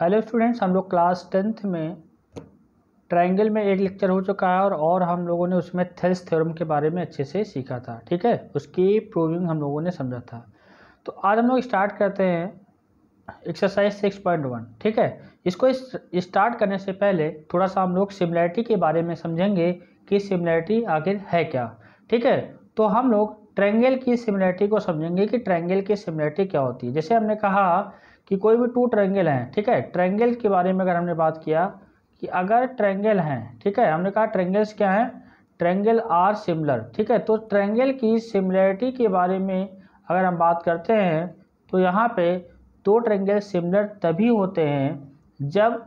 Hello students हम लोग class tenth में ट्रायंगल में एक लेक्चर हो चुका है और और हम लोगों ने उसमें थेल्स थ्योरम के बारे में अच्छे से सीखा था ठीक है उसकी प्रूविंग हम लोगों ने समझा था तो आज हम लोग स्टार्ट करते हैं एक्सरसाइज सिक्स पॉइंट वन ठीक है इसको स्टार्ट इस, करने से पहले थोड़ा सा हम लोग सिमिलैरिटी के बारे में समझेंगे कि सिमिलैरिटी आखिर है क्या ठीक है तो हम लोग ट्रैंगल की सिमिलैरिटी को समझेंगे कि ट्रैंगल की सिमिलैरिटी क्या होती है जैसे हमने कहा कि कोई भी टू ट्रेंगल हैं ठीक है ट्रेंगल के बारे में अगर हमने बात किया कि अगर ट्रेंगल हैं ठीक है हमने कहा ट्रेंगल्स क्या हैं ट्रेंगल आर सिमिलर ठीक है तो ट्रेंगल की सिमिलरिटी के बारे में अगर हम बात करते हैं तो यहाँ पे दो ट्रेंगल सिमिलर तभी होते हैं जब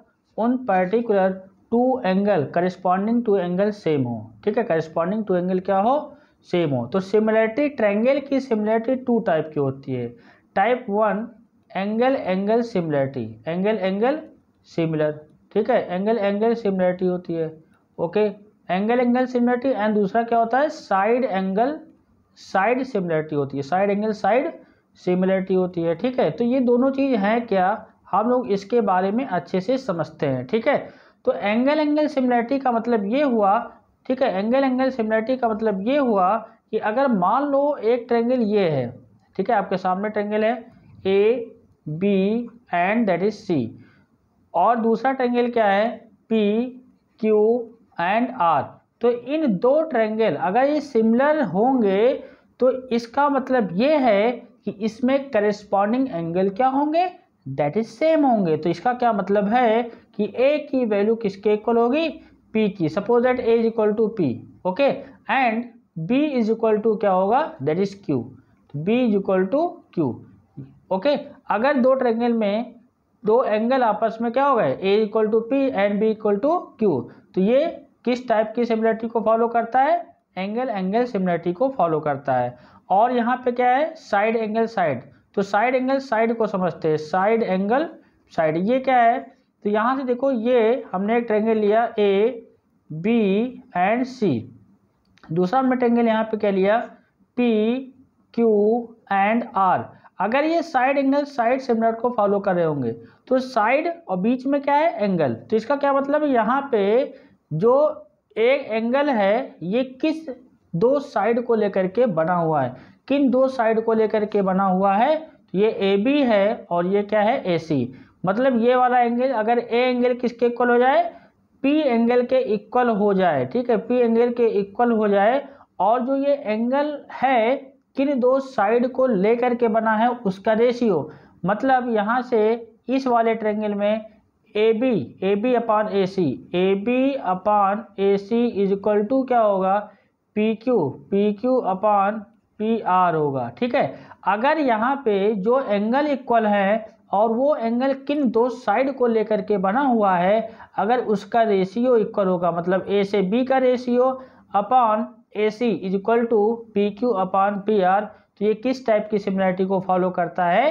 उन particular two angle corresponding two angle same हो ठीक है करस्पॉन्डिंग टू एंगल क्या हो सेम हो तो सिमिलरिटी ट्रेंगल की सिमिलरिटी टू टाइप की होती है type one angle angle similarity angle angle similar ठीक है एंगल एंगल सिमिलरिटी होती है okay angle angle similarity and दूसरा क्या होता है साइड एंगल साइड सिमिलरिटी होती है साइड एंगल साइड सिमिलरिटी होती है ठीक है तो ये दोनों चीज़ हैं क्या हम लोग इसके बारे में अच्छे से समझते हैं ठीक है तो एंगल एंगल सिमिलरिटी का मतलब ये हुआ ठीक है एंगल एंगल सिमिलरिटी का मतलब ये हुआ कि अगर मान लो एक ट्रेंगल ये है ठीक है आपके सामने ट्रेंगल है A B and that is C और दूसरा ट्रेंगल क्या है पी क्यू एंड आर तो इन दो ट्रेंगल अगर ये सिमिलर होंगे तो इसका मतलब ये है कि इसमें करिस्पॉन्डिंग एंगल क्या होंगे दैट इज सेम होंगे तो इसका क्या मतलब है कि ए की वैल्यू किसके इक्वल होगी पी की suppose that A is equal to P okay and B is equal to क्या होगा that is Q B is equal to Q okay अगर दो ट्रेंगल में दो एंगल आपस में क्या हो गए A equal to P and B equal to Q तो ये किस टाइप की सिमिलरिटी को फॉलो करता है एंगल एंगल सिमिलरिटी को फॉलो करता है और यहाँ पे क्या है साइड एंगल साइड तो साइड एंगल साइड को समझते हैं साइड एंगल साइड ये क्या है तो यहाँ से देखो ये हमने एक ट्रेंगल लिया ए बी एंड सी दूसरा हमने ट्रेंगल यहाँ पे क्या लिया पी क्यू एंड आर अगर ये साइड एंगल साइड सिमिलर को फॉलो कर रहे होंगे तो साइड और बीच में क्या है एंगल तो इसका क्या मतलब यहाँ पे जो एक एंगल है ये किस दो साइड को लेकर के बना हुआ है किन दो साइड को लेकर के बना हुआ है तो ये ए बी है और ये क्या है ए सी मतलब ये वाला एंगल अगर ए एंगल किसके इक्वल हो जाए पी एंगल के इक्वल हो जाए ठीक है पी एंगल के इक्वल हो जाए और जो ये एंगल है किन दो साइड को लेकर के बना है उसका रेशियो मतलब यहाँ से इस वाले ट्रेंगल में A B A B upon A C A B upon A C is equal to क्या होगा P Q P Q upon P R होगा ठीक है अगर यहाँ पे जो एंगल इक्वल है और वो एंगल किन दो साइड को लेकर के बना हुआ है अगर उसका रेशियो इक्वल होगा मतलब ए से बी का ratio upon A C is equal to P Q upon P R तो ये किस टाइप की सिमिलरिटी को फॉलो करता है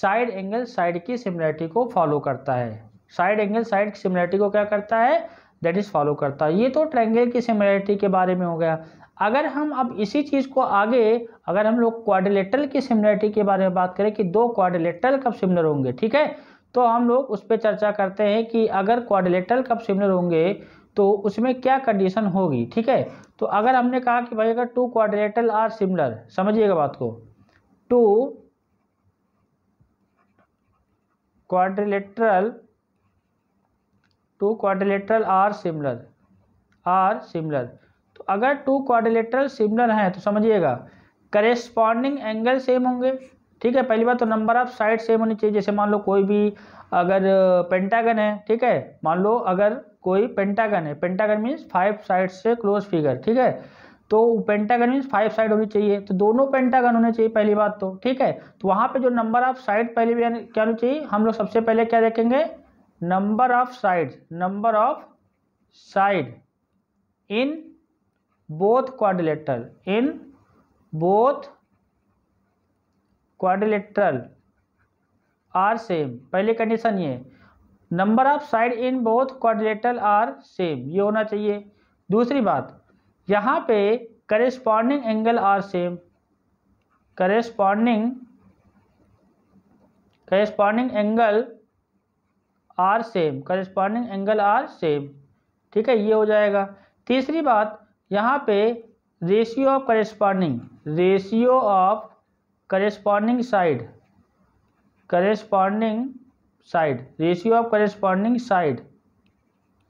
साइड एंगल साइड की सिमिलरिटी को फॉलो करता है साइड एंगल साइड की सिमिलरिटी को क्या करता है दैट इज़ फॉलो करता है ये तो ट्रैंगल की सिमिलरिटी के बारे में हो गया अगर हम अब इसी चीज़ को आगे अगर हम लोग क्वाड्रिलेटरल की सिमिलरिटी के बारे में बात करें कि दो क्वाड्रिलेटरल कब सिमिलर होंगे ठीक है तो हम लोग उस पर चर्चा करते हैं कि अगर क्वाड्रिलेटरल कब सिमिलर होंगे तो उसमें क्या कंडीशन होगी ठीक है तो अगर हमने कहा कि भाई अगर टू क्वाड्रिलेटरल आर सिमिलर समझिएगा बात को two quadrilateral two quadrilateral are similar are similar तो अगर टू क्वाड्रिलेटरल सिमिलर हैं तो समझिएगा करेस्पॉन्डिंग एंगल सेम होंगे ठीक है पहली बात तो नंबर ऑफ साइड सेम होनी चाहिए जैसे मान लो कोई भी अगर पेंटागन uh, है ठीक है मान लो अगर कोई पेंटागन है पेंटागन मीन्स फाइव साइड से क्लोज फिगर ठीक है तो पेंटागन मीन्स फाइव साइड होनी चाहिए तो दोनों पेंटागन होने चाहिए पहली बात तो ठीक है तो वहाँ पे जो नंबर ऑफ साइड पहले भी क्या होनी चाहिए हम लोग सबसे पहले क्या देखेंगे number of side number of side in both quadrilateral in both quadrilateral are same पहली कंडीशन ये number of side in both quadrilateral are same ये होना चाहिए दूसरी बात यहाँ पे corresponding angle are same corresponding corresponding angle are same corresponding angle are same ठीक है ये हो जाएगा तीसरी बात यहाँ पे ratio of corresponding ratio of corresponding side corresponding side ratio of corresponding side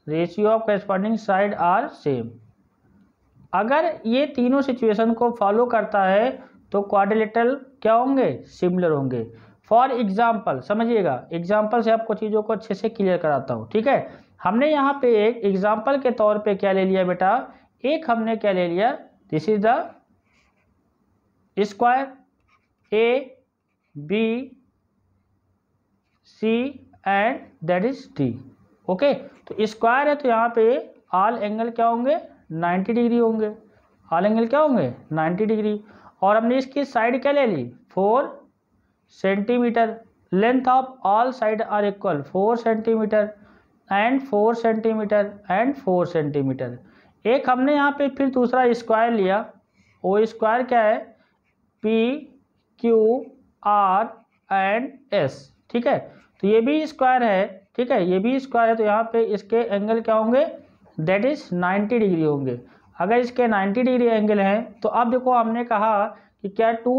ratio of corresponding side are same अगर ये तीनों सिचुएशन को फॉलो करता है तो क्वाड्रिलेटरल क्या होंगे सिमिलर होंगे फॉर एग्जाम्पल समझिएगा एग्जाम्पल से आपको चीज़ों को अच्छे से क्लियर कराता हूँ ठीक है हमने यहाँ पे एक एग्जाम्पल के तौर पे क्या ले लिया बेटा एक हमने क्या ले लिया this is the square A B C and that is D okay तो स्क्वायर है तो यहाँ पे आल एंगल क्या होंगे 90 डिग्री होंगे आल एंगल क्या होंगे 90 डिग्री और हमने इसकी साइड क्या ले ली four centimetre length of all side are equal four centimetre and four centimetre and four centimetre एक हमने यहाँ पे फिर दूसरा स्क्वायर लिया वो स्क्वायर क्या है P Q R and S ठीक है तो ये भी स्क्वायर है ठीक है ये भी स्क्वायर है तो यहाँ पे इसके एंगल क्या होंगे दैट इज़ 90 डिग्री होंगे अगर इसके 90 डिग्री एंगल हैं तो अब देखो हमने कहा कि क्या टू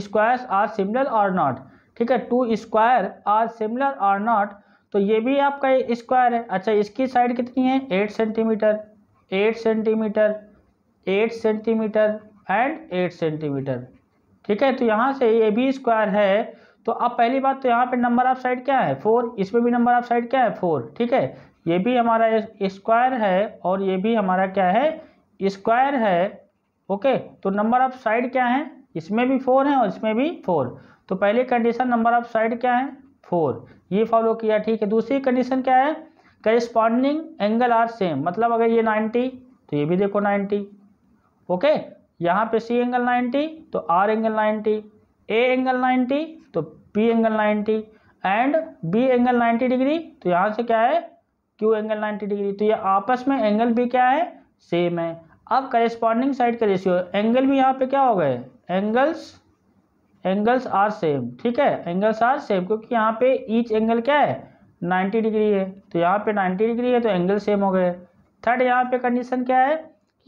स्क्वायर्स आर सिमिलर और नॉट ठीक है टू स्क्वायर आर सिमिलर और नॉट तो ये भी आपका स्क्वायर है अच्छा इसकी साइड कितनी है eight centimetre eight centimetre eight centimetre and eight centimetre ठीक है तो यहाँ से ये भी स्क्वायर है तो अब पहली बात तो यहाँ पे नंबर ऑफ साइड क्या है फोर इसमें भी नंबर ऑफ साइड क्या है फोर ठीक है ये भी हमारा स्क्वायर है और ये भी हमारा क्या है स्क्वायर है ओके तो नंबर ऑफ साइड क्या है इसमें भी फोर है और इसमें भी फोर तो पहली कंडीशन नंबर ऑफ साइड क्या है फोर ये फॉलो किया ठीक है दूसरी कंडीशन क्या है करिस्पॉन्डिंग एंगल आर सेम मतलब अगर ये नाइन्टी तो ये भी देखो नाइन्टी ओके यहाँ पे सी एंगल नाइन्टी तो R angle ninety A angle ninety P angle 90 and B angle 90 degree तो यहाँ से क्या है क्यू एंगल 90 डिग्री तो ये आपस में एंगल भी क्या है सेम है अब करेस्पॉन्डिंग साइड का रेशियो एंगल भी यहाँ पे क्या हो गए एंगल्स एंगल्स आर सेम ठीक है एंगल्स आर सेम क्योंकि यहाँ पे ईच एंगल क्या है 90 डिग्री है तो यहाँ पे 90 डिग्री है तो एंगल सेम हो गए थर्ड यहाँ पे कंडीशन क्या है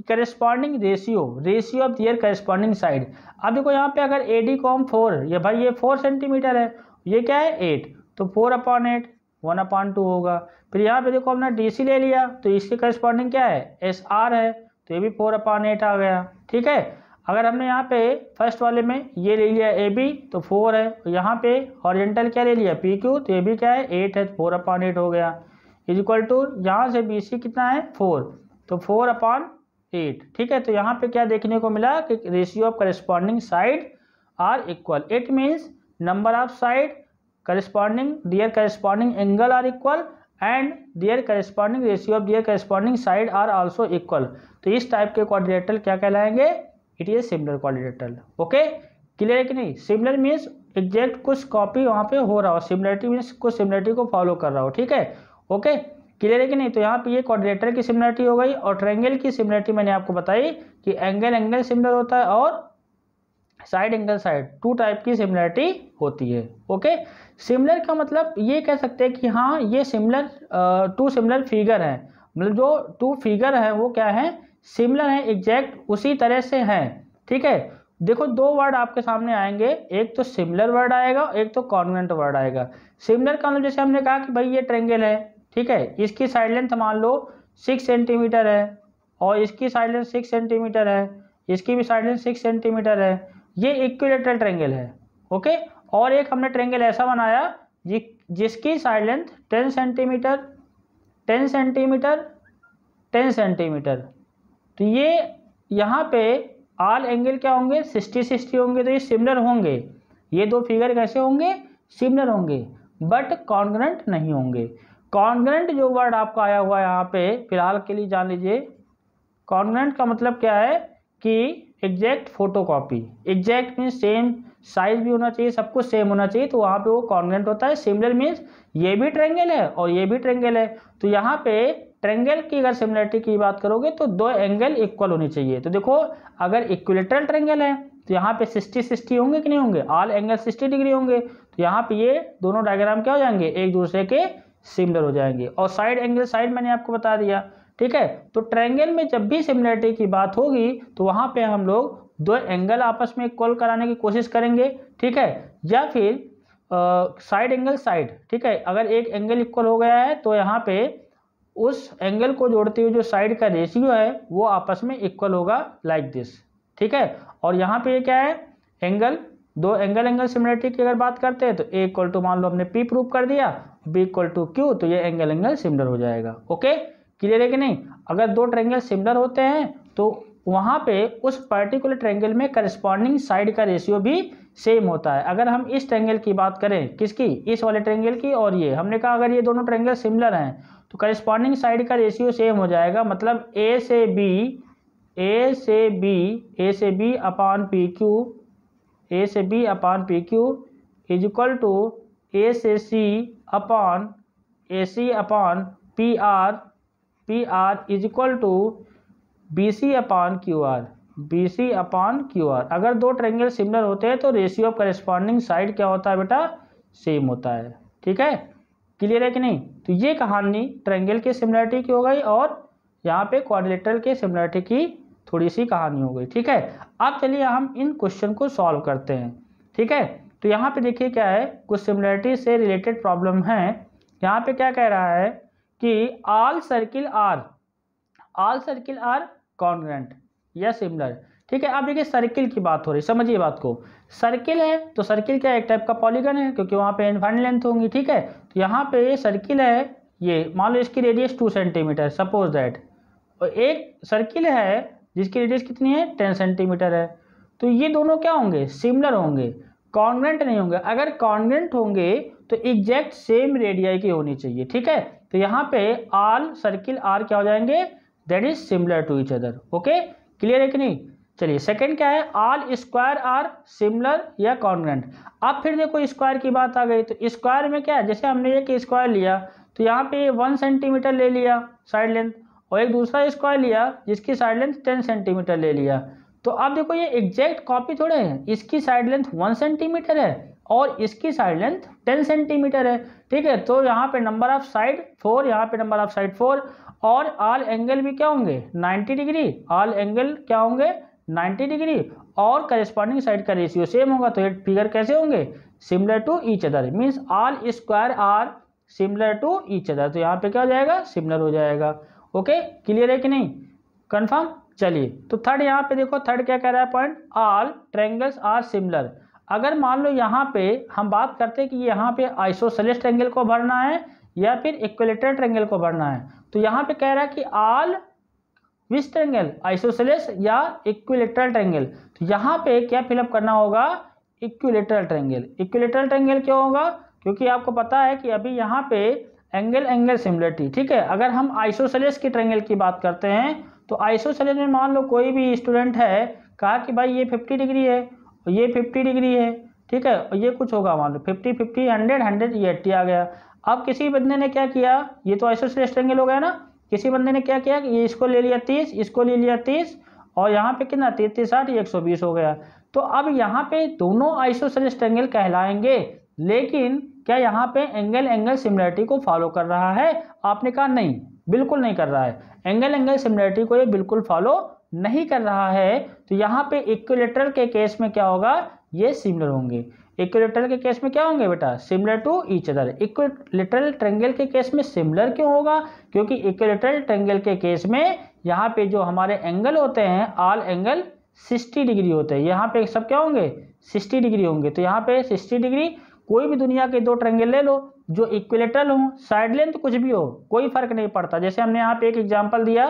corresponding ratio ratio of their corresponding side अब देखो यहाँ पे अगर ए डी कॉम फोर ये भाई ये फोर सेंटीमीटर है ये क्या है एट तो four upon eight one upon two होगा फिर यहाँ पे देखो हमने डी सी ले लिया तो इसके करस्पॉन्डिंग क्या है एस आर है तो ये भी फोर अपॉन एट आ गया ठीक है अगर हमने यहाँ पे फर्स्ट वाले में ये ले लिया ए बी तो फोर है यहाँ पे हॉरिजेंटल क्या ले लिया पी क्यू तो ये भी क्या है एट है फोर अपॉन एट हो गया इज इक्वल टू यहाँ से बी सी कितना है फोर तो फोर अपॉन एट ठीक है तो यहाँ पे क्या देखने को मिला कि ratio of corresponding side are equal it means number of side corresponding their corresponding angle are equal and their corresponding ratio of their corresponding side are also equal तो इस टाइप के क्वाड्रिलेटरल क्या कहलाएंगे it is similar quadrilateral okay clear है कि नहीं similar means exact कुछ copy वहाँ पे हो रहा हो सिमिलरिटी मीन्स कुछ सिमिलरिटी को फॉलो कर रहा हो ठीक है ओके okay? क्लियर है कि नहीं तो यहाँ पे ये कॉर्डिनेटर की सिमिलरिटी हो गई और ट्रेंगल की सिमिलरिटी मैंने आपको बताई कि एंगल एंगल सिमिलर होता है और side angle side two type की सिमिलरिटी होती है ओके सिमिलर का मतलब ये कह सकते हैं कि हाँ ये सिमिलर टू सिमिलर फिगर हैं मतलब जो टू फिगर हैं वो क्या है सिमिलर हैं एग्जैक्ट उसी तरह से हैं ठीक है देखो दो वर्ड आपके सामने आएंगे एक तो सिमिलर वर्ड आएगा एक तो कॉन्वेंट वर्ड आएगा सिमिलर का मतलब जैसे हमने कहा कि भाई ये ट्रेंगल है ठीक है इसकी साइड लेंथ मान लो सिक्स सेंटीमीटर है और इसकी साइड लेंथ सिक्स सेंटीमीटर है इसकी भी साइड लेंथ सिक्स सेंटीमीटर है ये इक्विलेटरल ट्रेंगल है ओके और एक हमने ट्रेंगल ऐसा बनाया जि, जिसकी side length ten centimetre ten centimetre ten centimetre तो ये यहाँ पे आल एंगल क्या होंगे सिक्सटी सिक्सटी होंगे तो ये सिमिलर होंगे ये दो फिगर कैसे होंगे सिमिलर होंगे बट कॉन्ग्रेंट नहीं होंगे कॉन्ग्रेंट जो वर्ड आपका आया हुआ है यहाँ पे फिलहाल के लिए जान लीजिए कॉन्ग्रेंट का मतलब क्या है कि exact photo copy exact means same size भी होना चाहिए सब कुछ सेम होना चाहिए तो वहाँ पे वो कॉन्ग्रेंट होता है सिमिलर मीन्स ये भी ट्रेंगल है और ये भी ट्रेंगल है तो यहाँ पे ट्रेंगल की अगर सिमिलरिटी की बात करोगे तो दो एंगल इक्वल होने चाहिए तो देखो अगर इक्विलेटरल ट्रेंगल है तो यहाँ पे सिक्सटी सिक्सटी होंगे कि नहीं होंगे ऑल एंगल सिक्सटी डिग्री होंगे तो यहाँ पे ये दोनों डायग्राम क्या हो जाएंगे एक दूसरे के सिमिलर हो जाएंगे और साइड एंगल साइड मैंने आपको बता दिया ठीक है तो ट्रायंगल में जब भी सिमिलरिटी की बात होगी तो वहाँ पे हम लोग दो एंगल आपस में इक्वल कराने की कोशिश करेंगे ठीक है या फिर साइड एंगल साइड ठीक है अगर एक एंगल इक्वल हो गया है तो यहाँ पे उस एंगल को जोड़ते हुए जो साइड का रेशियो है वो आपस में इक्वल होगा लाइक दिस ठीक है और यहाँ पे क्या है एंगल दो एंगल एंगल सिमिलरिटी की अगर बात करते हैं तो ए इक्वल टू मान लो हमने पी प्रूव कर दिया बी इक्वल टू क्यू तो ये एंगल एंगल सिमिलर हो जाएगा ओके क्लियर है कि नहीं अगर दो ट्रेंगल सिमिलर होते हैं तो वहाँ पे उस पर्टिकुलर ट्रेंगल में करस्पॉन्डिंग साइड का रेशियो भी सेम होता है अगर हम इस ट्रेंगल की बात करें किसकी इस वाले ट्रेंगल की और ये हमने कहा अगर ये दोनों ट्रेंगल सिमिलर हैं तो करस्पॉन्डिंग साइड का रेशियो सेम हो जाएगा मतलब ए से बी ए से बी ए से B upon P Q A से B upon P Q is equal to A से C upon A C upon P R P R is equal to B C upon Q R B C upon Q R अगर दो triangle similar होते हैं तो ratio of corresponding side क्या होता है बेटा सेम होता है ठीक है क्लियर है कि नहीं तो ये कहानी ट्रेंगल के सिमिलरिटी की हो गई और यहाँ पे क्वाड्रिलेटरल के सिमिलरिटी की थोड़ी सी कहानी हो गई ठीक है अब चलिए हम इन क्वेश्चन को सॉल्व करते हैं ठीक है तो यहाँ पे देखिए क्या है कुछ सिमिलरिटी से रिलेटेड प्रॉब्लम है यहाँ पे क्या कह रहा है कि all circle are all circle are congruent या सिमिलर ठीक है अब देखिए सर्किल की बात हो रही समझिए बात को सर्किल है तो सर्किल क्या एक टाइप का पॉलीगन है क्योंकि वहाँ पे इनफाइन लेंथ होंगी ठीक है तो यहाँ पे सर्किल है ये मान लो इसकी radius two centimetre suppose that और एक सर्किल है जिसकी रेडियस कितनी है टेन सेंटीमीटर है तो ये दोनों क्या होंगे सिमिलर होंगे कॉन्ग्रेंट नहीं होंगे अगर कॉन्ग्रेंट होंगे तो एग्जैक्ट सेम रेडियाई की होनी चाहिए ठीक है तो यहाँ पे आल सर्किल आर क्या हो जाएंगे that is similar to each other okay clear है कि नहीं चलिए सेकंड क्या है आल स्क्वायर आर सिमिलर या कॉन्ग्रेंट अब फिर देखो स्क्वायर की बात आ गई तो स्क्वायर में क्या है जैसे हमने एक स्क्वायर लिया तो यहाँ पे वन सेंटीमीटर ले लिया साइड लेंथ और एक दूसरा स्क्वायर लिया जिसकी साइड लेंथ टेन सेंटीमीटर ले लिया तो अब देखो ये एग्जैक्ट कॉपी थोड़े हैं इसकी साइड लेंथ वन सेंटीमीटर है और इसकी साइड लेंथ टेन सेंटीमीटर है ठीक है तो यहाँ पे नंबर ऑफ साइड फोर यहाँ पे नंबर ऑफ साइड फोर और आल एंगल भी क्या होंगे नाइन्टी डिग्री आल एंगल क्या होंगे नाइन्टी डिग्री और करस्पॉन्डिंग साइड का रेशियो सेम होगा तो ये फिगर कैसे होंगे similar to each other means all square are similar to each other तो यहाँ पे क्या हो जाएगा सिमिलर हो जाएगा ओके क्लियर है कि नहीं कन्फर्म चलिए तो थर्ड यहाँ पे देखो थर्ड क्या कह रहा है point all triangles are similar अगर मान लो यहाँ पे हम बात करते हैं कि यहाँ पे आइसोसलिस ट्रेंगल को भरना है या फिर इक्वलेटर ट्रेंगल को भरना है तो यहाँ पे कह रहा है कि ऑल विस ट्रेंगल आइसोसलिस या इक्विलेटरल ट्रेंगल तो यहाँ पे क्या फिलअप करना होगा इक्वलेटर ट्रैंगल इक्विलेटरल ट्रेंगल क्यों होगा क्योंकि आपको पता है कि अभी यहाँ पे एंगल एंगल सिमिलरिटी ठीक है अगर हम आइसोसेलेस के ट्रेंगल की बात करते हैं तो आइसोसेलेस में मान लो कोई भी स्टूडेंट है कहा कि भाई ये फिफ्टी डिग्री है और ये फिफ्टी डिग्री है ठीक है और ये कुछ होगा मान लो फिफ्टी फिफ्टी हंड्रेड हंड्रेड ये एट्टी आ गया अब किसी बंदे ने क्या किया ये तो आइसोसेलेस ट्रेंगल हो गया ना किसी बंदे ने क्या किया कि ये इसको ले लिया तीस इसको ले लिया तीस और यहाँ पर कितना तैतीस साठ एक सौ बीस हो गया तो अब यहाँ पर दोनों आइसोसेलेस ट्रेंगल कहलाएंगे लेकिन क्या यहाँ पे एंगल एंगल सिमिलरिटी को फॉलो कर रहा है आपने कहा नहीं बिल्कुल नहीं कर रहा है एंगल एंगल सिमिलरिटी को ये बिल्कुल फॉलो नहीं कर रहा है तो यहाँ पे इक्विलेटरल के केस में क्या होगा ये सिमिलर होंगे इक्विलेटरल के केस में क्या होंगे बेटा similar to each other equilateral triangle के केस में सिमिलर क्यों होगा क्योंकि इक्विलेटरल ट्रेंगल के केस में यहाँ पे जो हमारे एंगल होते हैं ऑल एंगल सिक्सटी डिग्री होते हैं यहाँ पे सब क्या होंगे सिक्सटी डिग्री होंगे तो यहाँ पे सिक्सटी डिग्री कोई भी दुनिया के दो ट्रेंगल ले लो जो इक्विलेटरल हो साइड लेंथ कुछ भी हो कोई फर्क नहीं पड़ता जैसे हमने यहाँ पे एक एग्जाम्पल दिया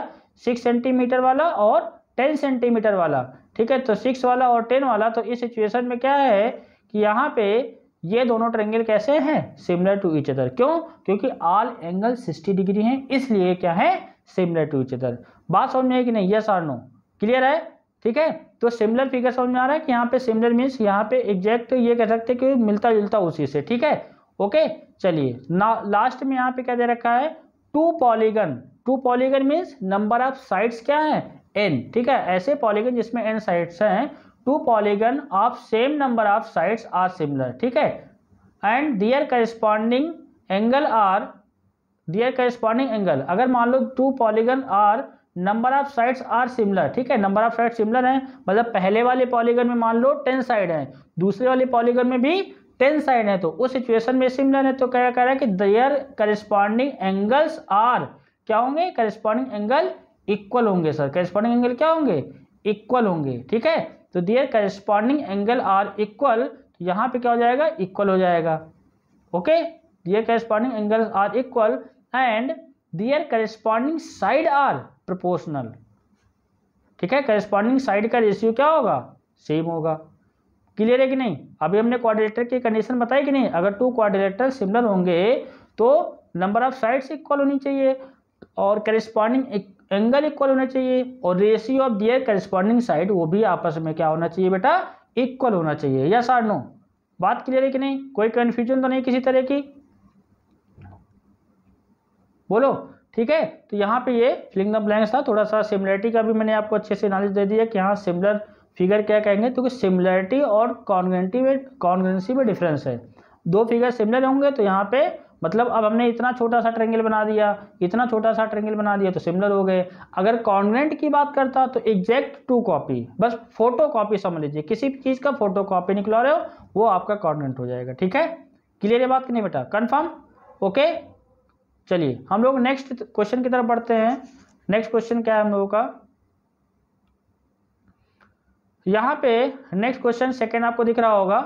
सिक्स सेंटीमीटर वाला और टेन सेंटीमीटर वाला ठीक है तो सिक्स वाला और टेन वाला तो इस सिचुएशन में क्या है कि यहाँ पे ये दोनों ट्रेंगल कैसे हैं सिमिलर टू इच अदर क्यों क्योंकि ऑल एंगल सिक्सटी डिग्री हैं इसलिए क्या है सिमिलर टू इच अदर बात समझ में कि नहीं यस आर नो क्लियर है ठीक है तो सिमिलर फिगर समझ में आ रहा है कि यहाँ पे सिमिलर मीन्स यहाँ पे एग्जैक्ट ये कह सकते हैं कि मिलता जुलता उसी से ठीक है ओके चलिए ना लास्ट में यहाँ पे क्या दे रखा है two polygon two polygon means number of sides क्या है एन ठीक है ऐसे पॉलीगन जिसमें एन साइड्स हैं two polygon of same number of sides are similar ठीक है and their corresponding angle are their corresponding angle अगर मान लो two polygon are number of sides are similar ठीक है नंबर ऑफ साइड सिमिलर हैं मतलब पहले वाले पॉलीगन में मान लो टेन साइड हैं दूसरे वाले पॉलीगन में भी टेन साइड हैं तो उस सिचुएशन में सिमिलर है तो क्या कह रहा है कि दियर करस्पॉन्डिंग एंगल्स आर क्या होंगे करिस्पॉन्डिंग एंगल इक्वल होंगे सर करिस्पॉन्डिंग एंगल क्या होंगे इक्वल होंगे ठीक है तो their corresponding angle are equal तो यहाँ पे क्या हो जाएगा इक्वल हो जाएगा okay their corresponding angle are equal and their corresponding side are proportional ठीक है करिस्पॉन्डिंग साइड का रेशियो क्या होगा सेम होगा क्लियर है कि नहीं अभी हमने क्वाड्रिलेटर की कंडीशन बताई कि नहीं अगर टू क्वाड्रिलेटर सिमिलर होंगे तो नंबर ऑफ साइड्स इक्वल होनी चाहिए और करिस्पॉन्डिंग एंगल इक्वल होना चाहिए और ratio of their corresponding side वो भी आपस में क्या होना चाहिए बेटा इक्वल होना चाहिए या सार नो बात क्लियर है कि नहीं कोई कन्फ्यूजन तो नहीं किसी तरह की बोलो ठीक है तो यहाँ पे ये फिलिंग द ब्लैंक्स था थोड़ा सा सिमिलरिटी का भी मैंने आपको अच्छे से नॉलेज दे दिया कि हाँ सिमिलर फिगर क्या कहेंगे क्योंकि तो सिमिलरिटी और कॉन्गेंटी में कॉन्गेंसी में डिफरेंस है दो फिगर सिमिलर होंगे तो यहाँ पे मतलब अब हमने इतना छोटा सा ट्रेंगल बना दिया इतना छोटा सा ट्रेंगल बना दिया तो सिमिलर हो गए अगर कॉन्ग्रेंट की बात करता तो एग्जैक्ट टू कॉपी बस फोटो कॉपी समझ लीजिए किसी भी चीज़ का फोटो कॉपी निकला रहे हो वो आपका कॉन्ग्रेंट हो जाएगा ठीक है क्लियर ये बात कि नहीं बेटा कन्फर्म ओके चलिए हम लोग नेक्स्ट क्वेश्चन की तरफ बढ़ते हैं नेक्स्ट क्वेश्चन क्या है हम लोगों का यहाँ पे नेक्स्ट क्वेश्चन सेकेंड आपको दिख रहा होगा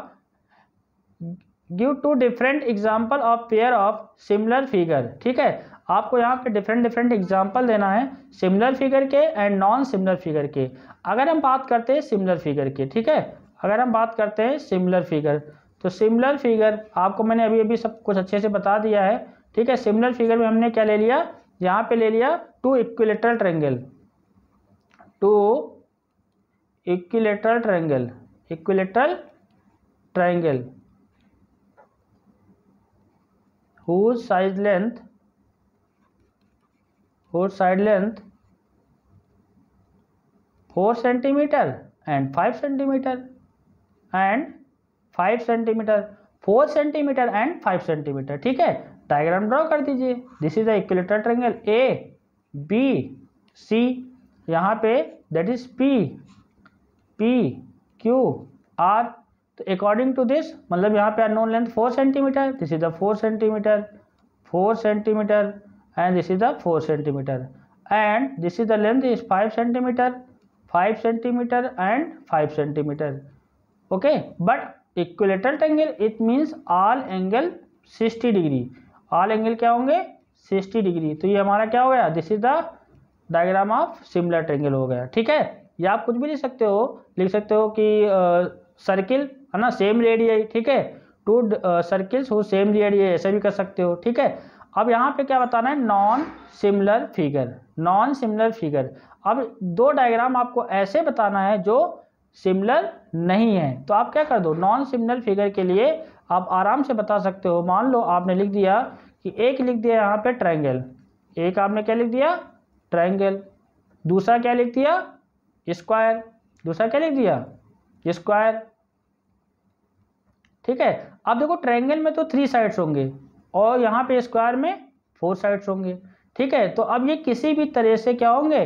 give two different example of pair of similar figure ठीक है आपको यहाँ पे डिफरेंट डिफरेंट एग्जाम्पल देना है सिमिलर फिगर के एंड नॉन सिमिलर फिगर के अगर हम बात करते हैं सिमिलर फिगर के ठीक है अगर हम बात करते हैं सिमिलर फिगर तो सिमिलर फिगर आपको मैंने अभी अभी सब कुछ अच्छे से बता दिया है ठीक है सिमिलर फिगर में हमने क्या ले लिया यहां पे ले लिया two equilateral triangle two equilateral triangle equilateral triangle whose side length four side length four centimetre and five centimetre and five centimetre four centimetre and five centimetre ठीक है डायग्राम ड्रॉ कर दीजिए this is the equilateral triangle A B C यहाँ पे that is P P Q R तो according to this मतलब यहाँ पे known length four centimetre this is the four centimetre four centimetre and this is the four centimetre and this is the length is five centimetre five centimetre and five centimetre okay but equilateral triangle it means all angle sixty degree all angle क्या होंगे sixty degree तो ये हमारा क्या हो गया this is the diagram of similar triangle हो गया ठीक है या आप कुछ भी लिख सकते हो लिख सकते हो कि सर्किल है ना सेम रेडियाई ठीक है टू सर्किल्स हो सेम रेडियाई ऐसे भी कर सकते हो ठीक है अब यहाँ पे क्या बताना है non similar figure non similar figure अब दो डायग्राम आपको ऐसे बताना है जो सिमिलर नहीं है तो आप क्या कर दो नॉन सिमिलर फिगर के लिए आप आराम से बता सकते हो मान लो आपने लिख दिया कि एक लिख दिया यहाँ पे ट्रायंगल एक आपने क्या लिख दिया ट्रायंगल दूसरा क्या लिख दिया स्क्वायर दूसरा क्या लिख दिया स्क्वायर ठीक है अब देखो ट्रायंगल में तो थ्री साइड्स होंगे और यहाँ पे स्क्वायर में फोर साइड्स होंगे ठीक है तो अब ये किसी भी तरह से क्या होंगे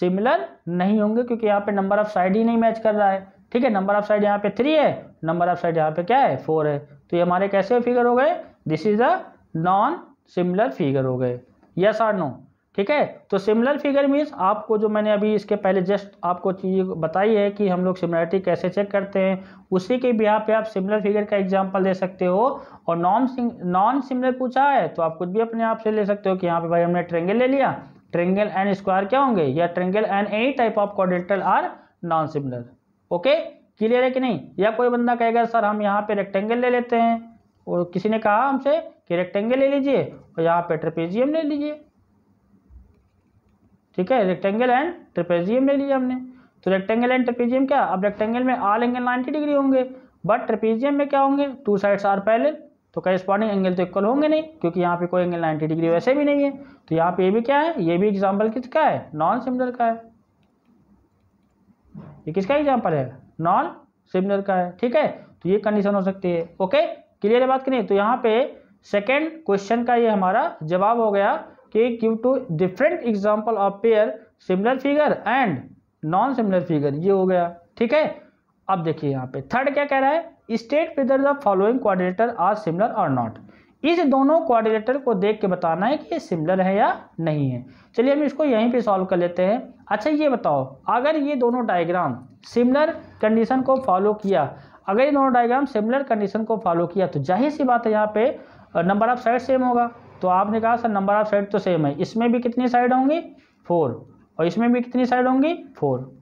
सिमिलर नहीं होंगे क्योंकि यहाँ पे नंबर ऑफ साइड ही नहीं मैच कर रहा है ठीक है नंबर ऑफ साइड यहाँ पे थ्री है नंबर ऑफ साइड यहाँ पे क्या है फोर है तो ये हमारे कैसे फिगर हो गए this is the non similar figure हो गए यस आर नो ठीक है तो सिमिलर फिगर मीन्स आपको जो मैंने अभी इसके पहले जस्ट आपको चीज़ बताई है कि हम लोग सिमिलरिटी कैसे चेक करते हैं उसी के बिहार पे आप सिमिलर फिगर का एग्जांपल दे सकते हो और नॉन नॉन सिमिलर पूछा है तो आप खुद भी अपने आप से ले सकते हो कि यहाँ पे भाई हमने ट्रेंगल ले लिया ट्रेंगल एंड स्क्वायर क्या होंगे या triangle and any type of quadrilateral are non similar okay clear है कि नहीं या कोई बंदा कहेगा सर हम यहाँ पे रेक्टेंगल ले लेते हैं और किसी ने कहा हमसे कि रेक्टेंगल ले लीजिए और यहाँ पे ट्रपेजियम ले लीजिए ठीक है रेक्टेंगल एंड ट्रपेजियम ले लीजिए हमने तो रेक्टेंगल एंड ट्रपेजियम क्या अब रेक्टेंगल में आल एंगल 90 डिग्री होंगे बट ट्रपेजियम में क्या होंगे टू साइड्स आर पहले तो करिस्पॉन्डिंग एंगल तो इक्वल होंगे नहीं क्योंकि यहाँ पे कोई एंगल 90 डिग्री वैसे भी नहीं है तो यहाँ पे ये भी क्या है ये भी एग्जाम्पल किसका है नॉन सिमिलर का है ये किसका एग्जाम्पल है नॉन सिमिलर का है ठीक है तो ये कंडीशन हो सकती है ओके क्लियर है बात करें तो यहाँ पे सेकेंड क्वेश्चन का ये हमारा जवाब हो गया कि give two different example of pair similar figure and non similar figure ये हो गया ठीक है अब देखिए यहाँ पे थर्ड क्या कह रहा है state whether the following quadrilateral are similar और नॉट इस दोनों क्वारिनेटर को देख के बताना है कि ये सिमिलर है या नहीं है चलिए हम इसको यहीं पे सॉल्व कर लेते हैं अच्छा ये बताओ अगर ये दोनों डायग्राम सिमिलर कंडीशन को फॉलो किया अगर ये दोनों डायग्राम सिमिलर कंडीशन को फॉलो किया तो जाहिर सी बात है यहाँ पे नंबर ऑफ साइड सेम होगा तो आपने कहा सर नंबर ऑफ साइड तो सेम है इसमें भी कितनी साइड होंगी फोर और इसमें भी कितनी साइड होंगी फोर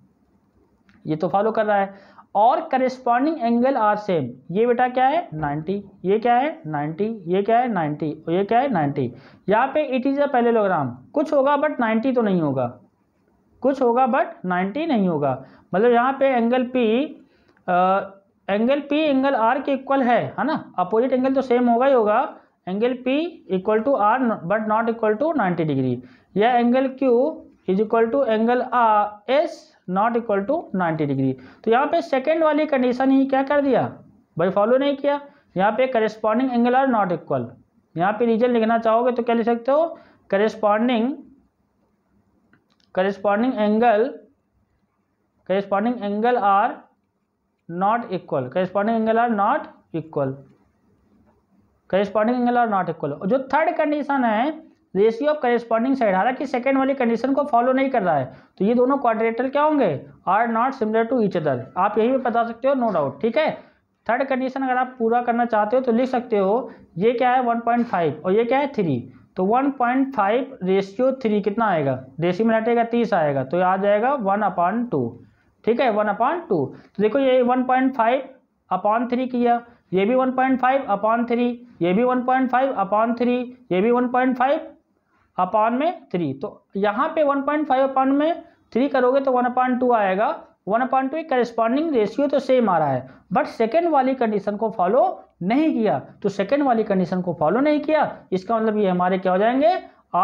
ये तो फॉलो कर रहा है और करिस्पॉन्डिंग एंगल आर सेम ये बेटा क्या है नाइन्टी ये क्या है नाइन्टी ये क्या है नाइन्टी और ये क्या है नाइन्टी यहाँ पे इट इज़ अ पैरेललोग्राम कुछ होगा बट नाइन्टी तो नहीं होगा कुछ होगा बट नाइन्टी नहीं होगा मतलब यहाँ पे angle P angle P angle R के इक्वल है है ना अपोजिट एंगल तो सेम होगा ही होगा angle P equal to R but not equal to 90 degree या angle Q is equal to angle R is not equal to 90 degree तो यहाँ पे सेकेंड वाली कंडीशन ही क्या कर दिया भाई फॉलो नहीं किया यहाँ पे corresponding angle are not equal यहाँ पे रीजन लिखना चाहोगे तो क्या लिख सकते हो corresponding corresponding angle corresponding angle are not equal corresponding angle are not equal corresponding angle are not equal जो थर्ड कंडीशन है रेशियो ऑफ करिस्पॉन्डिंग साइड हालांकि सेकेंड वाली कंडीशन को फॉलो नहीं कर रहा है तो ये दोनों क्वाड्रेटल क्या होंगे are not similar to each other आप यही भी बता सकते हो नो डाउट ठीक है थर्ड कंडीशन अगर आप पूरा करना चाहते हो तो लिख सकते हो ये क्या है 1.5 और ये क्या है थ्री तो 1.5 रेशियो थ्री कितना आएगा रेशियो में रटेगा तीस आएगा तो ये आ जाएगा वन अपॉन टू ठीक है वन अपॉन टू तो देखो ये one point five upon three किया ये भी one point five upon three ये भी one point five upon three ये भी वन पॉइंट फाइव अपॉन में थ्री तो यहाँ पे वन पॉइंट फाइव अपॉन में थ्री करोगे तो वन अपॉइंट टू आएगा one point two corresponding ratio तो सेम आ रहा है बट सेकेंड वाली कंडीशन को फॉलो नहीं किया तो सेकेंड वाली कंडीशन को फॉलो नहीं किया इसका मतलब ये हमारे क्या हो जाएंगे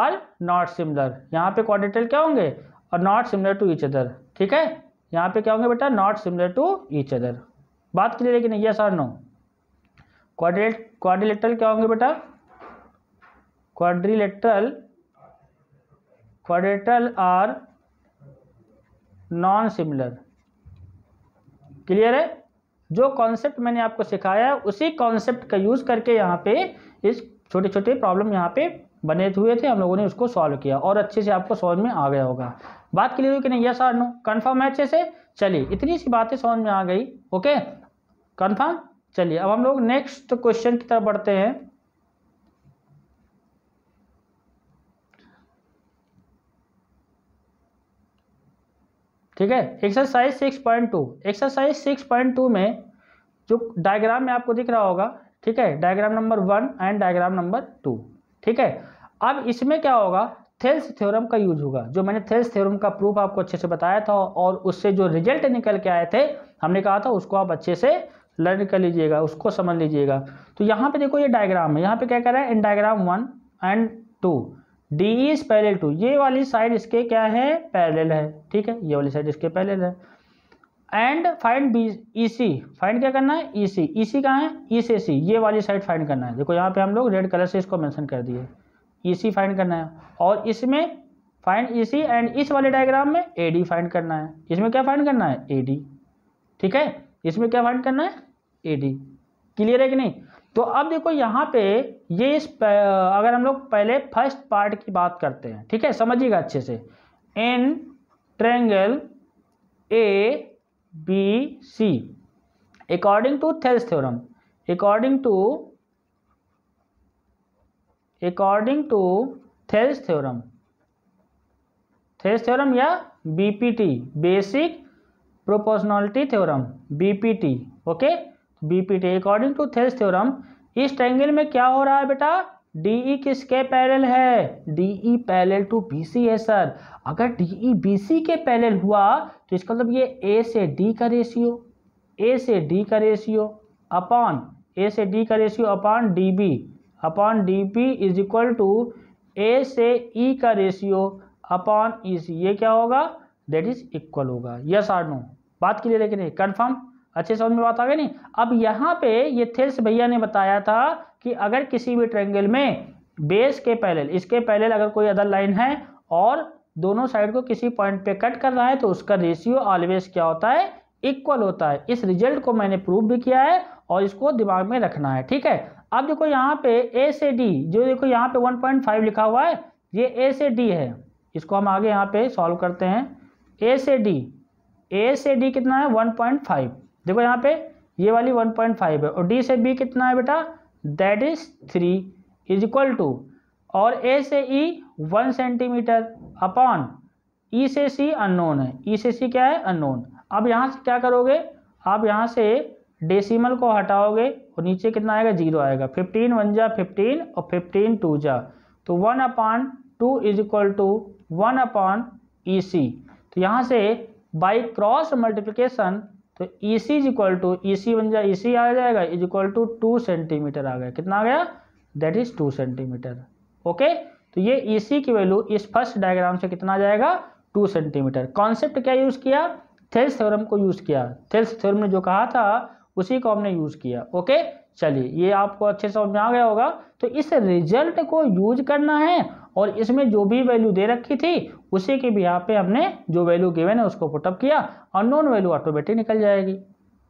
आर नॉट सिमिलर यहाँ पे क्वाड्रेटल क्या होंगे और not similar to each other ठीक है यहाँ पे क्या होंगे बेटा not similar to each other बात क्लियर है कि नहीं यस और नो क्वाड्रिलेट क्वाड्रिलेटरल क्या होंगे बेटा quadrilateral quadrilateral are non similar clear है जो कॉन्सेप्ट मैंने आपको सिखाया है उसी कॉन्सेप्ट का यूज़ करके यहाँ पे इस छोटे छोटे प्रॉब्लम यहाँ पे बने हुए थे हम लोगों ने उसको सॉल्व किया और अच्छे से आपको समझ में आ गया होगा बात क्लियर हुई कि नहीं यस आर नो कन्फर्म है अच्छे से चलिए इतनी सी बातें समझ में आ गई ओके कन्फर्म चलिए अब हम लोग नेक्स्ट क्वेश्चन की तरफ बढ़ते हैं ठीक है exercise six point two exercise six point two में जो डायग्राम में आपको दिख रहा होगा ठीक है diagram number one and diagram number two ठीक है अब इसमें क्या होगा थेल्स थ्योरम का यूज होगा जो मैंने थेल्स थ्योरम का प्रूफ आपको अच्छे से बताया था और उससे जो रिजल्ट निकल के आए थे हमने कहा था उसको आप अच्छे से लर्न कर लीजिएगा उसको समझ लीजिएगा तो यहाँ पे देखो ये डायग्राम है यहाँ पे क्या कर रहा है in diagram one and two D is parallel to ये वाली साइड इसके क्या है पैरेलल है ठीक है ये वाली साइड इसके पैरेलल है and find B E C find क्या करना है ई सी ई सी कहाँ है ई से सी ये वाली साइड फाइंड करना है देखो यहाँ पे हम लोग रेड कलर से इसको मेंशन कर दिए ई सी फाइंड करना है और इसमें फाइंड ई सी एंड इस वाले डायग्राम में ए डी फाइंड करना है इसमें क्या फाइंड करना है ए डी ठीक है इसमें क्या फाइंड करना है ए डी क्लियर है कि नहीं तो अब देखो यहाँ पे ये इस अगर हम लोग पहले फर्स्ट पार्ट की बात करते हैं ठीक है समझिएगा अच्छे से an triangle A B C according to Thales theorem according to according to Thales theorem Thales theorem या BPT basic proportionality theorem BPT okay BPT according to Thales theorem इस ट्रैंगल में क्या हो रहा है बेटा डीई e किसके parallel है D E parallel to B C है सर अगर डी ई बी सी के पैरल हुआ तो इसका मतलब ये ए से डी का रेशियो ए से डी का रेशियो अपॉन ए से डी का ratio upon D B upon D P is equal to A से ई का रेशियो अपॉन ई सी ये क्या होगा दैट इज इक्वल होगा यस आर नो बात के लिए लेकिन कन्फर्म अच्छे समझ में बात आ गई नहीं अब यहाँ पे ये थेल्स भैया ने बताया था कि अगर किसी भी ट्रेंगल में बेस के पैरेलल इसके पैरेलल अगर कोई अदर लाइन है और दोनों साइड को किसी पॉइंट पे कट कर रहा है तो उसका रेशियो ऑलवेज क्या होता है इक्वल होता है इस रिजल्ट को मैंने प्रूव भी किया है और इसको दिमाग में रखना है ठीक है अब देखो यहाँ पे ए से डी जो देखो यहाँ पे 1.5 लिखा हुआ है ये ए से डी है इसको हम आगे यहाँ पे सॉल्व करते हैं ए से डी ए से डी कितना है 1.5 देखो यहाँ पे ये वाली 1.5 है और डी से बी कितना है बेटा that is three is equal to और ए से E one centimetre upon E से सी अननोन है ई e से सी क्या है अननोन अब यहाँ से क्या करोगे आप यहाँ से डेसिमल को हटाओगे और नीचे कितना आएगा जीरो आएगा फिफ्टीन वन जा फिफ्टीन और फिफ्टीन टू जा तो one upon two is equal to one upon E C तो यहाँ से बाई क्रॉस मल्टीप्लीकेशन तो E C is equal to E C one जा ई e सी आ जाएगा is equal to two centimetre आ गया कितना आ गया that is two centimetre okay तो ये ई e सी की वैल्यू इस फर्स्ट डायग्राम से कितना आ जाएगा टू सेंटीमीटर कॉन्सेप्ट क्या यूज़ किया थेल्स थ्योरम को यूज़ किया थेल्स थ्योरम ने जो कहा था उसी को हमने यूज़ किया ओके चलिए ये आपको अच्छे समझ में आ गया होगा तो इस रिजल्ट को यूज करना है और इसमें जो भी वैल्यू दे रखी थी उसी के भी यहाँ पे हमने जो वैल्यू गिवन है उसको पुटअप किया अननोन वैल्यू ऑटोमेटिक निकल जाएगी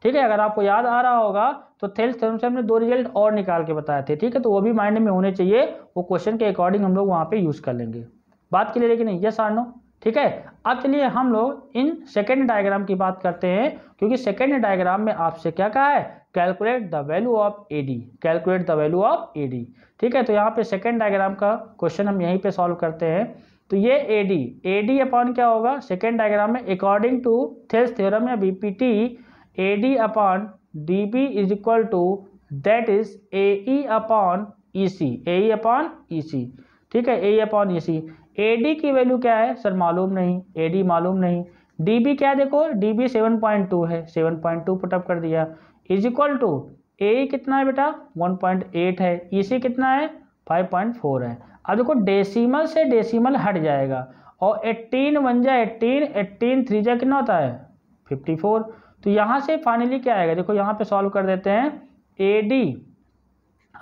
ठीक है अगर आपको याद आ रहा होगा तो थेल्स थ्योरम से हमने दो रिजल्ट और निकाल के बताए थे ठीक है तो वो भी माइंड में होने चाहिए वो क्वेश्चन के अकॉर्डिंग हम लोग वहाँ पे यूज़ कर लेंगे बात क्लियर है कि नहीं यस आर नो ठीक है अब चलिए हम लोग इन सेकेंड डायग्राम की बात करते हैं क्योंकि सेकेंड डायग्राम में आपसे क्या कहा है calculate the value of A D calculate the value of A D ठीक है तो यहाँ पे सेकेंड डायग्राम का क्वेश्चन हम यहीं पे सॉल्व करते हैं तो ये A D A D upon क्या होगा सेकेंड डायग्राम में अकॉर्डिंग टू थेल्स थ्योरम या B P T A D upon D B is equal to that is A E upon E C A E upon E C ठीक है A E upon E C A D की value क्या है sir मालूम नहीं A D मालूम नहीं D B क्या देखो D B seven point two है सेवन पॉइंट टू पुटअप कर दिया इज इक्वल टू ए कितना है बेटा वन पॉइंट एट है ई e सी कितना है फाइव पॉइंट फोर है अब देखो डेसिमल से डेसिमल हट जाएगा और एट्टीन वन जा एट्टीन एट्टीन थ्री जा कितना होता है फिफ्टी फोर तो यहाँ से फाइनली क्या आएगा देखो यहाँ पे सॉल्व कर देते हैं A D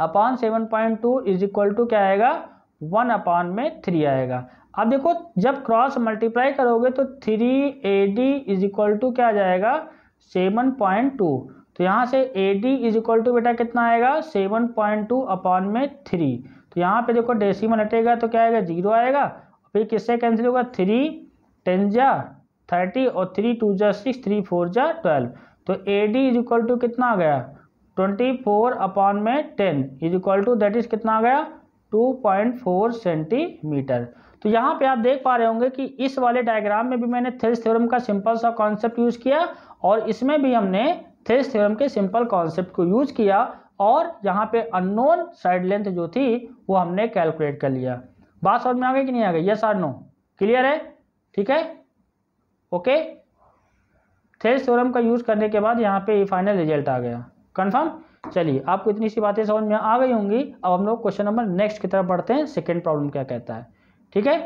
upon seven point two is equal to क्या आएगा वन अपान में थ्री आएगा अब देखो जब क्रॉस मल्टीप्लाई करोगे तो three A D is equal to क्या जाएगा सेवन पॉइंट टू तो यहाँ से A D is equal to बेटा कितना आएगा सेवन पॉइंट टू अपॉन में थ्री तो यहाँ पे देखो डेसिमल हटेगा तो क्या आएगा जीरो आएगा फिर किससे कैंसिल होगा थ्री टेन जा थर्टी और थ्री टू जा सिक्स थ्री फोर जा ट्वेल्व तो A D is equal to कितना आ गया ट्वेंटी फोर अपॉन में ten is equal to that is कितना आ गया 2.4 सेंटीमीटर तो यहाँ पे आप देख पा रहे होंगे कि इस वाले डायग्राम में भी मैंने थ्रेस थ्योरम का सिंपल सा कॉन्सेप्ट यूज़ किया और इसमें भी हमने थ्रेस थ्योरम के सिंपल कॉन्सेप्ट को यूज़ किया और यहाँ पे अननोन साइड लेंथ जो थी वो हमने कैलकुलेट कर लिया बात समझ में आ गई कि नहीं आ गई यस आर नो क्लियर है ठीक है ओके थ्रेस थ्योरम का यूज़ करने के बाद यहाँ पे फाइनल रिजल्ट आ गया कन्फर्म चलिए आपको इतनी सी बातें समझ में आ गई होंगी अब हम लोग क्वेश्चन नंबर नेक्स्ट की तरफ बढ़ते हैं सेकेंड प्रॉब्लम क्या कहता है ठीक है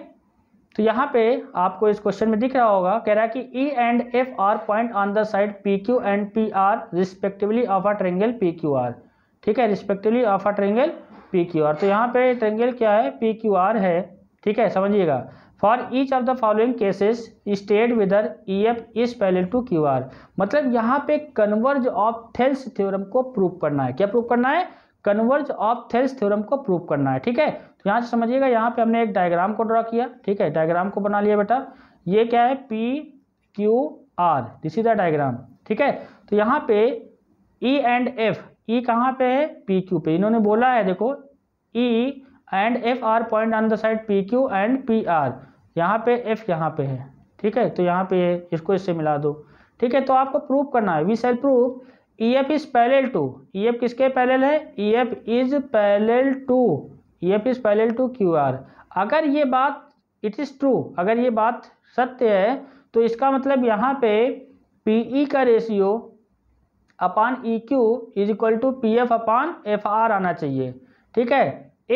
तो यहाँ पे आपको इस क्वेश्चन में दिख रहा होगा कह रहा है कि E and F are point on the side P Q and P R respectively of a triangle P Q R ठीक है respectively of a triangle P Q R तो यहाँ पे ट्रेंगल क्या है पी क्यू आर है ठीक है समझिएगा for each of the following cases state whether E F is parallel to Q R मतलब यहाँ पे कन्वर्ज ऑफ थेल्स थ्योरम को प्रूव करना है क्या प्रूव करना है कन्वर्ज ऑफ थेल्स थ्योरम को प्रूव करना है ठीक है तो यहाँ से समझिएगा यहाँ पे हमने एक डायग्राम को ड्रॉ किया ठीक है डायग्राम को बना लिया बेटा ये क्या है P Q R this is the diagram ठीक है तो यहाँ पे ई एंड एफ ई कहाँ पे है पी क्यू पे इन्होंने बोला है देखो E and F are point on the side P Q and P R यहाँ पे एफ यहाँ पे है ठीक है तो यहाँ पे इसको इससे मिला दो ठीक है तो आपको प्रूफ करना है we shall proof E F is parallel to E F किसके पैरेलल है E F is parallel to E F is parallel to Q R अगर ये बात इट इज़ ट्रू अगर ये बात सत्य है तो इसका मतलब यहाँ पे पी ई e का ratio upon E Q is equal to P F upon F R आना चाहिए ठीक है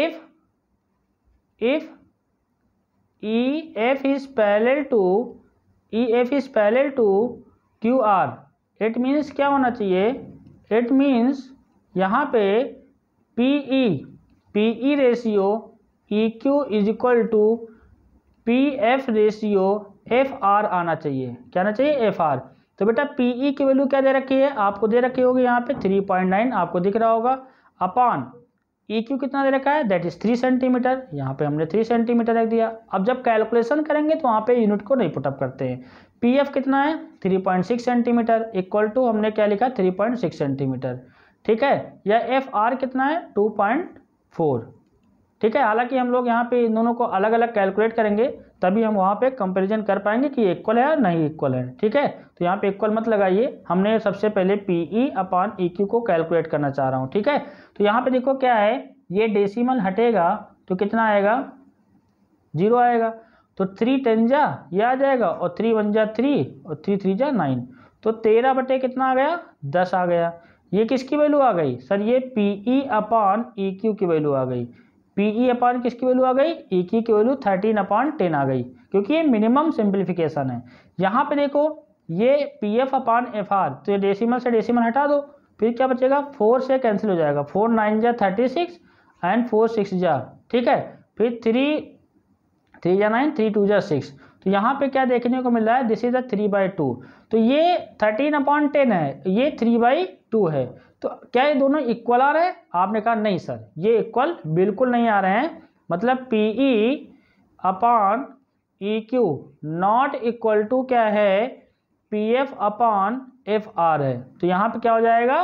if if E F is parallel to E F is parallel to Q R it means क्या होना चाहिए it means यहाँ पे P E P E ratio E Q is equal to P F ratio F R आना चाहिए क्या आना चाहिए एफ आर तो बेटा पी ई e की वैल्यू क्या दे रखी है आपको दे रखी होगी यहाँ पे थ्री पॉइंट नाइन आपको दिख रहा होगा अपान ई e क्यू कितना दे रखा है दैट इज़ थ्री सेंटीमीटर यहाँ पे हमने थ्री सेंटीमीटर रख दिया अब जब कैलकुलेशन करेंगे तो वहाँ पे यूनिट को नहीं पुटअप करते हैं पी एफ कितना है three point six centimetre equal to हमने क्या लिखा थ्री पॉइंट सिक्स सेंटीमीटर ठीक है या एफ आर कितना है टू पॉइंट फोर ठीक है हालांकि हम लोग यहाँ पे इन दोनों को अलग अलग कैलकुलेट करेंगे तभी हम वहाँ पे कंपैरिजन कर पाएंगे कि इक्वल है या नहीं इक्वल है ठीक है तो यहाँ पे इक्वल मत लगाइए हमने सबसे पहले P E upon E Q को कैलकुलेट करना चाह रहा हूँ ठीक है तो यहाँ पे देखो क्या है ये डेसिमल हटेगा तो कितना आएगा जीरो आएगा तो थ्री टेन जा ये आ जाएगा और थ्री वन जा थ्री और थ्री थ्री जा नाइन तो तेरह बटे कितना आ गया दस आ गया ये किसकी वैल्यू आ गई सर ये P E upon E Q की वैल्यू आ गई पी की अपॉन किसकी वैल्यू आ गई ई e की की वैल्यू थर्टीन अपॉन टेन आ गई क्योंकि ये मिनिमम सिंप्लीफिकेशन है यहाँ पे देखो ये P F upon F R तो ये डेसीमल से डेसीमल हटा दो फिर क्या बचेगा फोर से कैंसिल हो जाएगा फोर नाइन जा thirty six and four six जा ठीक है फिर थ्री थ्री जा नाइन थ्री टू जा सिक्स तो यहाँ पे क्या देखने को मिल रहा है this is a three by two तो ये थर्टीन अपॉन टेन है ये थ्री बाई टू है तो क्या ये दोनों इक्वल आ रहे हैं आपने कहा नहीं सर ये इक्वल बिल्कुल नहीं आ रहे हैं मतलब P E upon E Q not equal to क्या है P F upon F R है तो यहाँ पे क्या हो जाएगा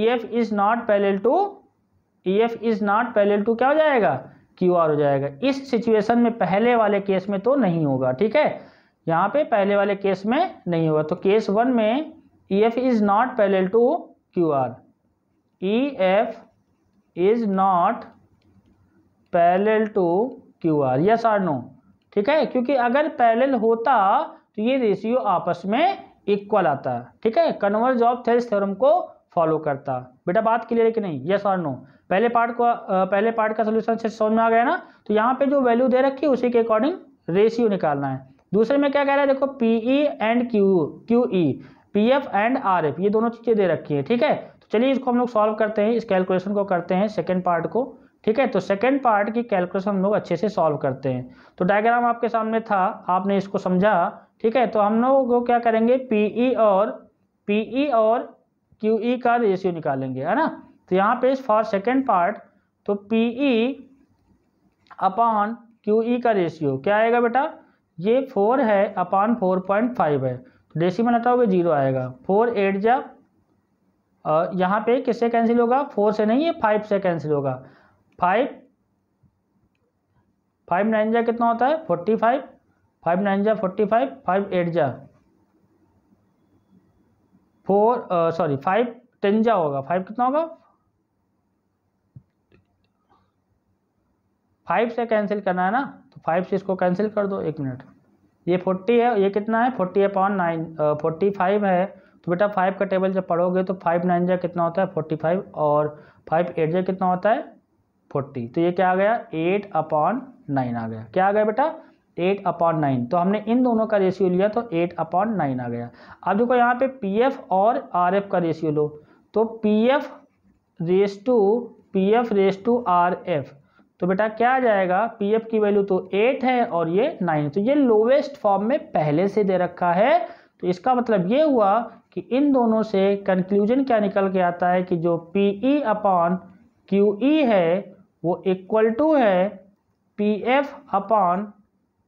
E F is not parallel to E F is not parallel to क्या हो जाएगा क्यू आर हो जाएगा इस सिचुएशन में पहले वाले केस में तो नहीं होगा ठीक है यहाँ पे पहले वाले केस में नहीं होगा तो केस वन में E F is not parallel to Q R E F is not parallel to Q R yes or no ठीक है क्योंकि अगर पैरेलल होता तो ये रेशियो आपस में इक्वल आता ठीक है कन्वर्ज ऑफ थेल्स थ्योरम को फॉलो करता बेटा बात क्लियर है कि नहीं यस और नो पहले पार्ट को पहले पार्ट का सोल्यूशन से समझ में आ गया ना तो यहाँ पे जो वैल्यू दे रखी है उसी के अकॉर्डिंग रेशियो निकालना है दूसरे में क्या कह रहा है देखो P E and Q Q E P F and R F ये दोनों चीज़ें दे रखी हैं ठीक है तो चलिए इसको हम लोग सॉल्व करते हैं इस कैलकुलेशन को करते हैं सेकेंड पार्ट को ठीक है तो सेकेंड पार्ट की कैलकुलेशन हम लोग अच्छे से सॉल्व करते हैं तो डायग्राम आपके सामने था आपने इसको समझा ठीक है तो हम लोग को क्या करेंगे पी ई e और पी ई e और क्यू ई e का रेशियो निकालेंगे है ना तो यहाँ पे फॉर सेकेंड पार्ट तो पी ई अपॉन ई का रेशियो क्या आएगा बेटा ये फोर है अपॉन फोर पॉइंट फाइव है में हटाओगे जीरो आएगा फोर एट जा यहाँ पे किससे कैंसिल होगा फोर से नहीं है फाइव से कैंसिल होगा फाइव फाइव नाइन जा कितना होता है फोर्टी फाइव फाइव नाइन जा फोर्टी फाइव फाइव एट जा फोर सॉरी फाइव टेन जा होगा फाइव कितना होगा फाइव से कैंसिल करना है ना तो फाइव से इसको कैंसिल कर दो एक मिनट ये फोर्टी है ये कितना है forty upon nine forty five है तो बेटा फाइव का टेबल जब पढ़ोगे तो फाइव नाइन जै कितना होता है फोर्टी फाइव और फाइव एट जै कितना होता है फोर्टी तो ये क्या आ गया एट अपॉन नाइन आ गया क्या आ गया बेटा एट अपॉन नाइन तो हमने इन दोनों का रेशियो लिया तो एट अपॉन नाइन आ गया अब देखो यहाँ पे पी एफ और आर एफ का रेशियो लो तो P F ratio P F ratio R F तो बेटा क्या आ जाएगा पी एफ की वैल्यू तो एट है और ये नाइन तो ये लोवेस्ट फॉर्म में पहले से दे रखा है तो इसका मतलब ये हुआ कि इन दोनों से कंक्लूजन क्या निकल के आता है कि जो P E upon Q E है वो इक्वल टू है P F upon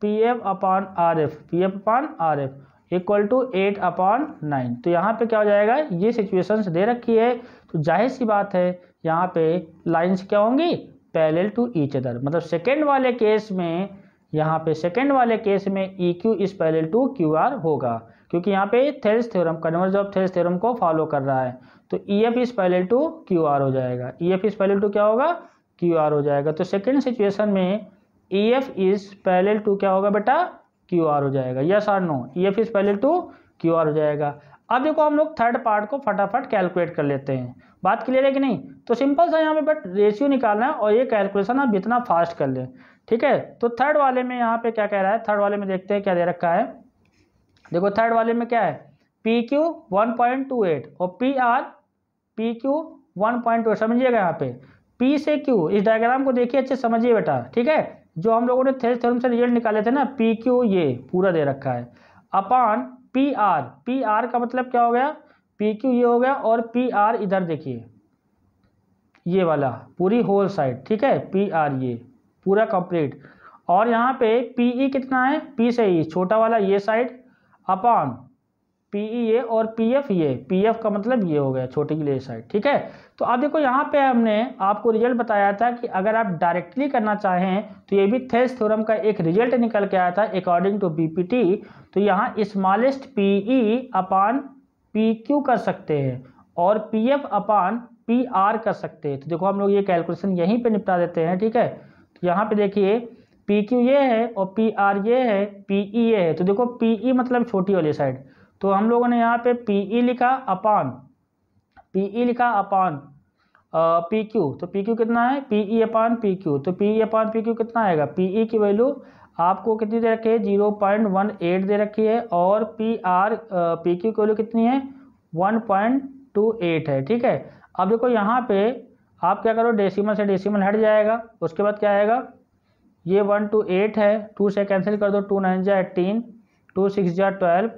P F upon R F P F upon R F equal to eight upon nine तो यहाँ पे क्या हो जाएगा ये सिचुएशंस दे रखी है तो जाहिर सी बात है यहाँ पे लाइंस क्या होंगी पैरेलल टू ईच अदर मतलब सेकेंड वाले केस में यहाँ पे सेकेंड वाले केस में E Q is parallel to Q R होगा क्योंकि यहाँ पे Thales theorem converse of Thales theorem को फॉलो कर रहा है तो E F is parallel to Q R हो जाएगा E F is parallel to क्या होगा क्यू आर हो जाएगा तो सेकेंड सिचुएशन में E F is parallel to क्या होगा बेटा क्यू आर हो जाएगा yes or no E F is parallel to Q R हो जाएगा अब देखो हम लोग थर्ड पार्ट को फटाफट कैलकुलेट कर लेते हैं बात क्लियर है कि नहीं तो सिंपल सा यहाँ पे बट रेशियो निकालना है और ये कैलकुलेशन आप जितना फास्ट कर लें ठीक है तो थर्ड वाले में यहाँ पे क्या कह रहा है थर्ड वाले में देखते हैं क्या दे रखा है देखो थर्ड वाले में क्या है P Q one point two eight और P R P Q one point two eight समझिएगा यहाँ पे पी से क्यू इस डायग्राम को देखिए अच्छे समझिए बेटा ठीक है जो हम लोगों ने थे थ्योरम से रिजल्ट निकाले थे ना पी क्यू ये पूरा दे रखा है upon P R P R का मतलब क्या हो गया पी क्यू ये हो गया और पी आर इधर देखिए ये वाला पूरी होल साइड ठीक है पी आर ये पूरा कंप्लीट और यहाँ पे पी ई e कितना है पी से ई e, छोटा वाला ये side upon PE A e और पी एफ ये पी एफ का मतलब ये हो गया छोटी साइड ठीक है तो आप देखो यहाँ पे हमने आपको रिजल्ट बताया था कि अगर आप डायरेक्टली करना चाहें तो ये भी थेस थ्योरम का एक रिजल्ट निकल के आया था अकॉर्डिंग टू टी तो यहाँ smallest E upon P Q कर सकते हैं और P F upon P R कर सकते हैं तो देखो हम लोग ये कैलकुलेशन यहीं पर निपटा देते हैं ठीक है तो यहाँ पे देखिए पी क्यू ये है और पी आर ये है पी ई ये है तो देखो पी ई e मतलब छोटी वाली साइड तो हम लोगों ने यहाँ पे पी ई e लिखा अपान पी ई e लिखा अपान पी क्यू तो पी क्यू कितना है P E e upon P Q तो P E upon P Q कितना आएगा पी ई की वैल्यू आपको कितनी दे रखी है जीरो पॉइंट वन एट दे रखी है और पी आर पी क्यू की वैल्यू कितनी है वन पॉइंट टू एट है ठीक है अब देखो यहाँ पे आप क्या करो डेसिमल से डेसिमल हट जाएगा उसके बाद क्या आएगा ये वन टू एट है टू से कैंसिल कर दो टू नाइन जा एटीन टू सिक्स जा ट्वेल्व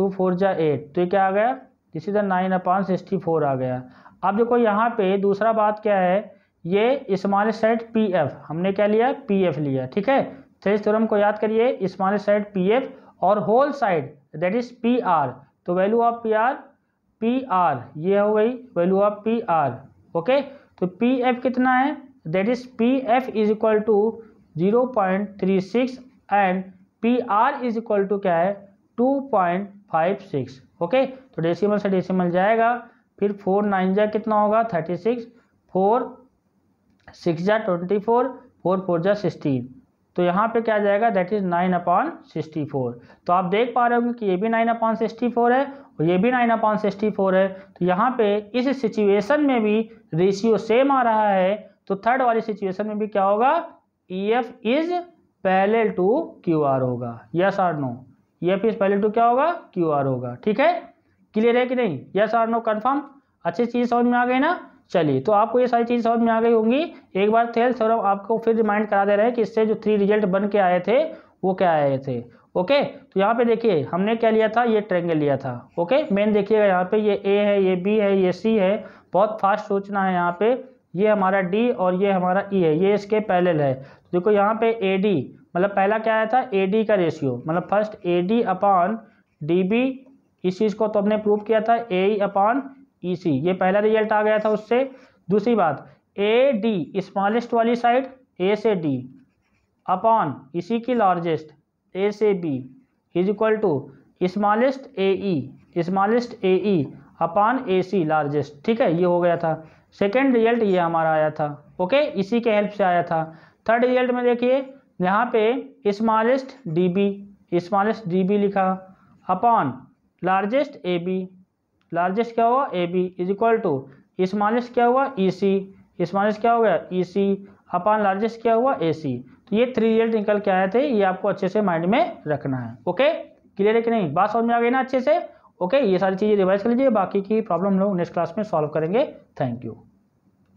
टू फोर जा एट तो ये क्या आ गया this is the nine upon sixty four आ गया अब देखो यहाँ पे दूसरा बात क्या है ये इस्माल सेट पी एफ हमने क्या लिया पी एफ लिया ठीक है थ्रेस तो थ्योरम को याद करिए इस्माल सेट पी एफ और whole side that is P R तो value of P R P R ये हो गई value of P R okay तो पी एफ कितना है that is P F is equal to zero point three six and P R is equal to क्या है two point five six okay तो decimal से डेसिमल जाएगा फिर four nine जा कितना होगा थर्टी सिक्स फोर सिक्स जा ट्वेंटी फोर फोर फोर जा सिक्सटीन तो यहाँ पे क्या जाएगा that is nine upon sixty four तो आप देख पा रहे होंगे कि ये भी नाइन अपॉन सिक्सटी फोर है और ये भी नाइन अपॉन सिक्सटी फोर है तो यहाँ पे इस सिचुएशन में भी रेशियो सेम आ रहा है तो थर्ड वाली सिचुएशन में भी क्या होगा E F is parallel to Q R होगा यस आर नो ये पी पहले टू क्या होगा क्यू आर होगा ठीक है क्लियर है कि नहीं यस आर नो कन्फर्म अच्छी चीज़ समझ में आ गई ना चलिए तो आपको ये सारी चीज़ समझ में आ गई होंगी एक बार थेल सर आपको फिर रिमाइंड करा दे रहे हैं कि इससे जो थ्री रिजल्ट बन के आए थे वो क्या आए थे ओके तो यहाँ पे देखिए हमने क्या लिया था ये ट्रेंगल लिया था ओके मेन देखिएगा यहाँ पे ये ए है ये बी है ये सी है बहुत फास्ट सोचना है यहाँ पे ये हमारा डी और ये हमारा ई e है ये इसके पैरेलल है देखो यहाँ पे ए डी मतलब पहला क्या आया था ए डी का रेशियो मतलब first A D upon D B इस चीज़ को तो हमने प्रूव किया था ए अपॉन ई सी ये पहला रिजल्ट आ गया था उससे दूसरी बात ए डी स्मॉलेस्ट वाली साइड ए से डी अपॉन इसी की लार्जेस्ट ए से B is equal to smallest A E smallest A E upon A C largest ठीक है ये हो गया था सेकेंड रिजल्ट ये हमारा आया था ओके इसी के हेल्प से आया था थर्ड रिजल्ट में देखिए यहाँ पे smallest D B smallest D B लिखा upon largest A B largest क्या हुआ A B is equal to smallest क्या हुआ ई सी स्मॉलेस्ट क्या हो गया ई सी अपॉन लार्जेस्ट क्या हुआ ए सी तो ये थ्री रिजल्ट निकल के आए थे ये आपको अच्छे से माइंड में रखना है ओके क्लियर है कि नहीं बात समझ में आ गई ना अच्छे से ओके ये सारी चीज़ें रिवाइज कर लीजिए बाकी की प्रॉब्लम लोग नेक्स्ट क्लास में सॉल्व करेंगे थैंक यू